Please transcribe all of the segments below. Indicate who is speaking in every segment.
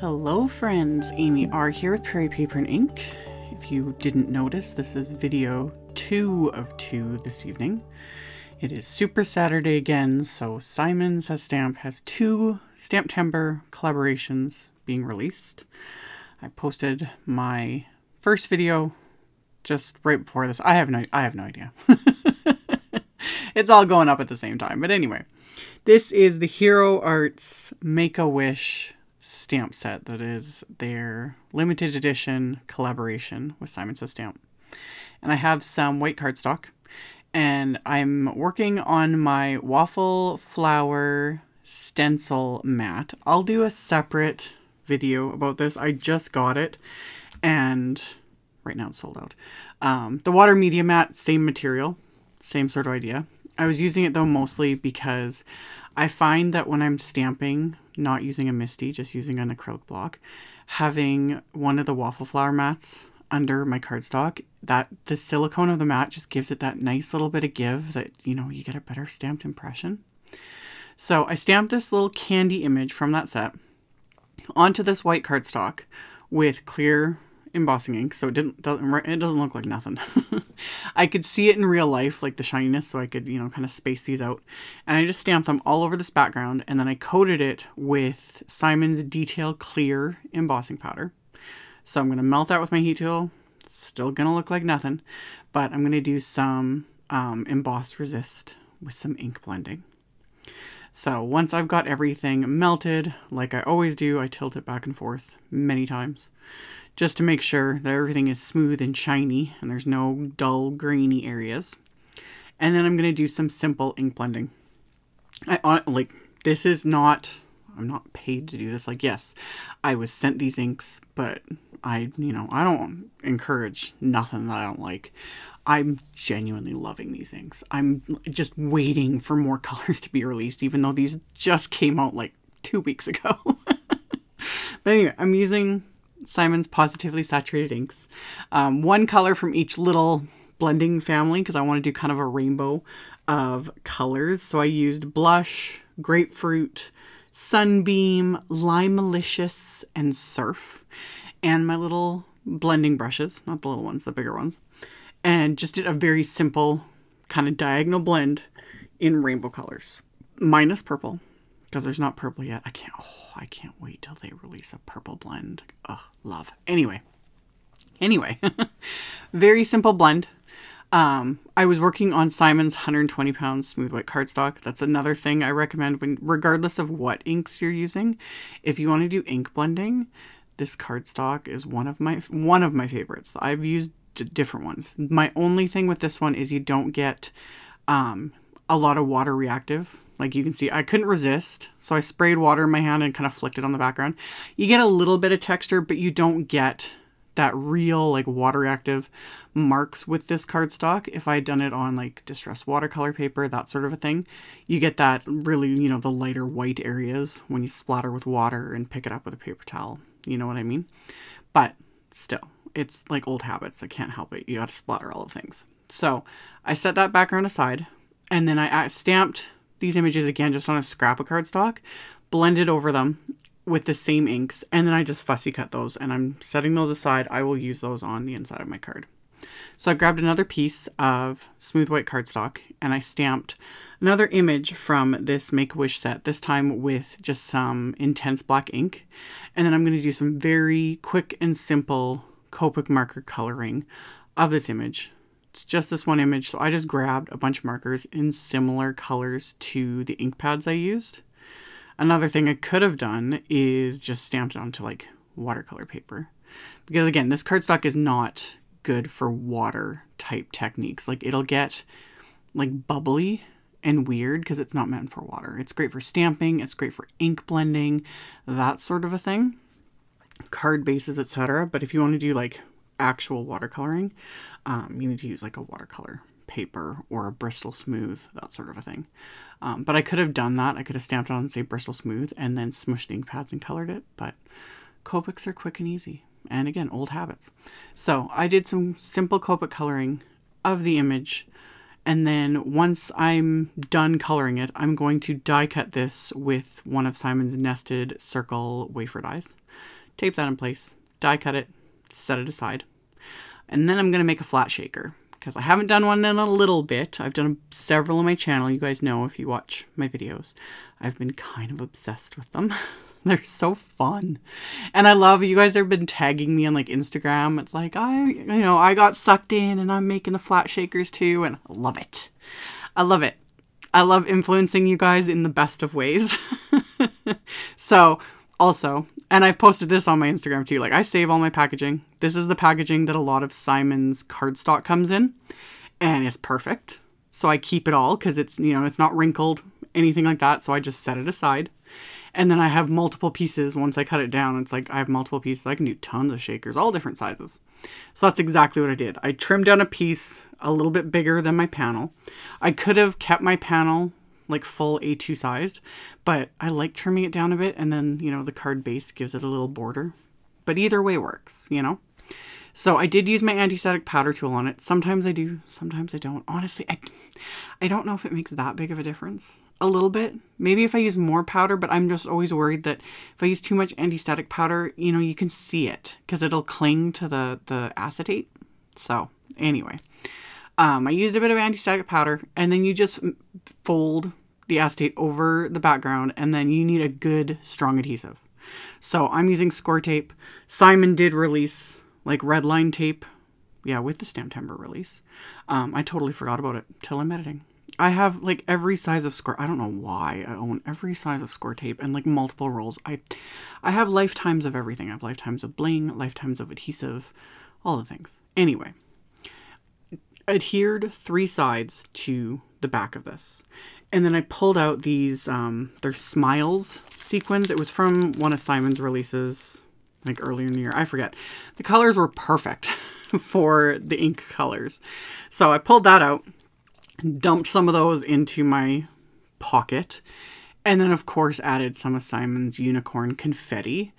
Speaker 1: Hello friends, Amy R here with Prairie Paper and Ink. If you didn't notice, this is video two of two this evening. It is Super Saturday again, so Simon Says Stamp has two Stamp Timber collaborations being released. I posted my first video just right before this. I have no I have no idea. it's all going up at the same time. But anyway, this is the Hero Arts Make-A-Wish stamp set that is their limited edition collaboration with Simon Says Stamp. And I have some white cardstock, and I'm working on my waffle flower stencil mat. I'll do a separate video about this. I just got it, and right now it's sold out. Um, the water media mat, same material, same sort of idea. I was using it though mostly because I find that when I'm stamping, not using a Misty, just using an acrylic block, having one of the waffle flower mats under my cardstock, that the silicone of the mat just gives it that nice little bit of give that, you know, you get a better stamped impression. So I stamped this little candy image from that set onto this white cardstock with clear embossing ink, so it didn't doesn't it doesn't look like nothing. I could see it in real life, like the shininess, so I could you know kind of space these out, and I just stamped them all over this background, and then I coated it with Simon's Detail Clear embossing powder. So I'm gonna melt that with my heat tool. still gonna look like nothing, but I'm gonna do some um, emboss resist with some ink blending. So once I've got everything melted, like I always do, I tilt it back and forth many times just to make sure that everything is smooth and shiny and there's no dull grainy areas. And then I'm going to do some simple ink blending. I like this is not I'm not paid to do this. Like yes, I was sent these inks, but I, you know, I don't encourage nothing that I don't like. I'm genuinely loving these inks. I'm just waiting for more colors to be released even though these just came out like 2 weeks ago. but anyway, I'm using Simon's Positively Saturated Inks. Um, one color from each little blending family because I want to do kind of a rainbow of colors. So I used blush, grapefruit, sunbeam, lime malicious, and surf, and my little blending brushes, not the little ones, the bigger ones, and just did a very simple kind of diagonal blend in rainbow colors, minus purple because there's not purple yet. I can't. Oh, I can't wait till they release a purple blend. Ugh, love. Anyway, anyway, very simple blend. Um, I was working on Simon's 120 pound smooth white cardstock. That's another thing I recommend when, regardless of what inks you're using, if you want to do ink blending, this cardstock is one of my one of my favorites. I've used different ones. My only thing with this one is you don't get um, a lot of water reactive like you can see, I couldn't resist. So I sprayed water in my hand and kind of flicked it on the background. You get a little bit of texture, but you don't get that real like water active marks with this cardstock. If I had done it on like distressed watercolor paper, that sort of a thing, you get that really, you know, the lighter white areas when you splatter with water and pick it up with a paper towel. You know what I mean? But still, it's like old habits. I can't help it. You got to splatter all the things. So I set that background aside and then I stamped these images again just on a scrap of cardstock, blended over them with the same inks, and then I just fussy cut those and I'm setting those aside. I will use those on the inside of my card. So I grabbed another piece of smooth white cardstock and I stamped another image from this Make-A-Wish set, this time with just some intense black ink. And then I'm going to do some very quick and simple Copic marker coloring of this image it's just this one image. So I just grabbed a bunch of markers in similar colors to the ink pads I used. Another thing I could have done is just stamped it onto like watercolor paper. Because again, this cardstock is not good for water type techniques. Like it'll get like bubbly and weird because it's not meant for water. It's great for stamping, it's great for ink blending, that sort of a thing, card bases, etc. But if you want to do like actual watercoloring, um, you need to use like a watercolor paper or a Bristol Smooth, that sort of a thing. Um, but I could have done that. I could have stamped on, say, Bristol Smooth and then smushed the ink pads and colored it. But Copics are quick and easy. And again, old habits. So I did some simple Copic coloring of the image. And then once I'm done coloring it, I'm going to die cut this with one of Simon's nested circle wafer dies. Tape that in place, die cut it, set it aside. And then I'm going to make a flat shaker because I haven't done one in a little bit. I've done several on my channel. You guys know if you watch my videos, I've been kind of obsessed with them. They're so fun. And I love you guys have been tagging me on like Instagram. It's like I you know, I got sucked in and I'm making the flat shakers too and I love it. I love it. I love influencing you guys in the best of ways. so, also, and I've posted this on my Instagram too. Like I save all my packaging. This is the packaging that a lot of Simon's cardstock comes in, and it's perfect. So I keep it all because it's you know it's not wrinkled, anything like that. So I just set it aside, and then I have multiple pieces. Once I cut it down, it's like I have multiple pieces. I can do tons of shakers, all different sizes. So that's exactly what I did. I trimmed down a piece a little bit bigger than my panel. I could have kept my panel like full A2 sized, but I like trimming it down a bit and then, you know, the card base gives it a little border. But either way works, you know? So I did use my anti-static powder tool on it. Sometimes I do, sometimes I don't. Honestly, I, I don't know if it makes that big of a difference. A little bit. Maybe if I use more powder, but I'm just always worried that if I use too much anti-static powder, you know, you can see it because it'll cling to the, the acetate. So anyway, um, I used a bit of anti-static powder, and then you just fold the acetate over the background, and then you need a good, strong adhesive. So I'm using score tape. Simon did release like red line tape, yeah, with the stamp timber release. Um, I totally forgot about it till I'm editing. I have like every size of score. I don't know why I own every size of score tape and like multiple rolls. I, I have lifetimes of everything. I have lifetimes of bling, lifetimes of adhesive, all the things. Anyway, adhered three sides to the back of this. And then I pulled out these, um, smiles sequins. It was from one of Simon's releases like earlier in the year. I forget. The colors were perfect for the ink colors. So I pulled that out, dumped some of those into my pocket, and then of course added some of Simon's unicorn confetti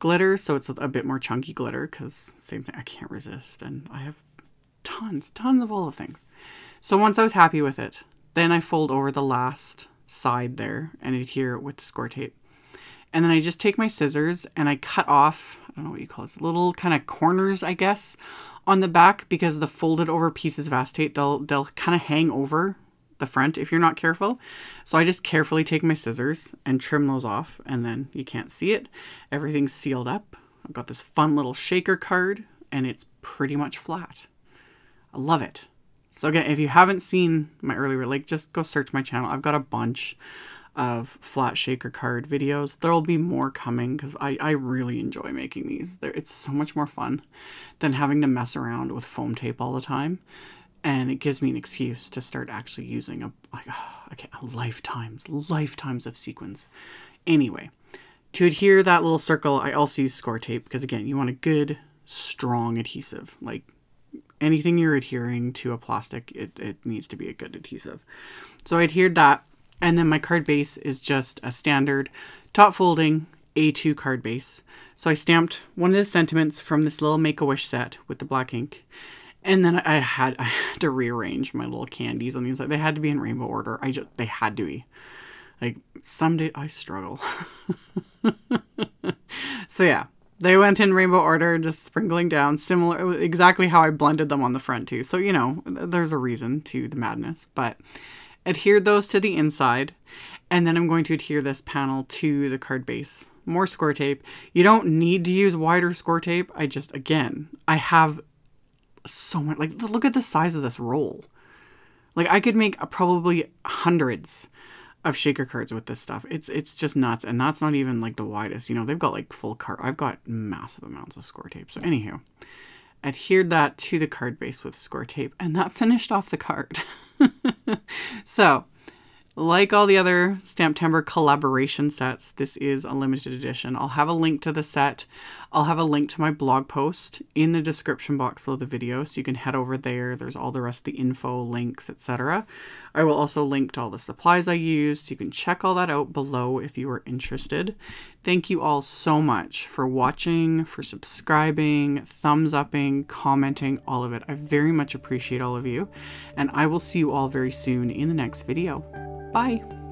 Speaker 1: glitter. So it's a bit more chunky glitter because same thing, I can't resist. And I have tons, tons of all the things. So once I was happy with it, then I fold over the last side there and adhere it with score tape. And then I just take my scissors and I cut off, I don't know what you call this, little kind of corners, I guess, on the back because the folded over pieces of acetate, they'll, they'll kind of hang over the front if you're not careful. So I just carefully take my scissors and trim those off and then you can't see it. Everything's sealed up. I've got this fun little shaker card and it's pretty much flat. I love it. So again, if you haven't seen my earlier link, just go search my channel. I've got a bunch of flat shaker card videos. There'll be more coming because I, I really enjoy making these. they it's so much more fun than having to mess around with foam tape all the time. And it gives me an excuse to start actually using a, like, okay, lifetimes, lifetimes of sequins. Anyway, to adhere that little circle, I also use score tape because again, you want a good, strong adhesive. Like anything you're adhering to a plastic, it, it needs to be a good adhesive. So I adhered that. And then my card base is just a standard top folding A2 card base. So I stamped one of the sentiments from this little Make-A-Wish set with the black ink. And then I had, I had to rearrange my little candies on the inside. They had to be in rainbow order. I just, they had to be. Like someday I struggle. so yeah, they went in rainbow order, just sprinkling down similar, exactly how I blended them on the front too. So, you know, there's a reason to the madness, but adhered those to the inside. And then I'm going to adhere this panel to the card base. More score tape. You don't need to use wider score tape. I just, again, I have so much, like look at the size of this roll. Like I could make probably hundreds of shaker cards with this stuff. It's it's just nuts, and that's not even like the widest. You know, they've got like full card. I've got massive amounts of score tape. So anywho, adhered that to the card base with score tape, and that finished off the card. so, like all the other Stamp Timber collaboration sets, this is a limited edition. I'll have a link to the set. I'll have a link to my blog post in the description box below the video, so you can head over there. There's all the rest of the info, links, etc. I will also link to all the supplies I used. You can check all that out below if you are interested. Thank you all so much for watching, for subscribing, thumbs upping, commenting, all of it. I very much appreciate all of you, and I will see you all very soon in the next video. Bye!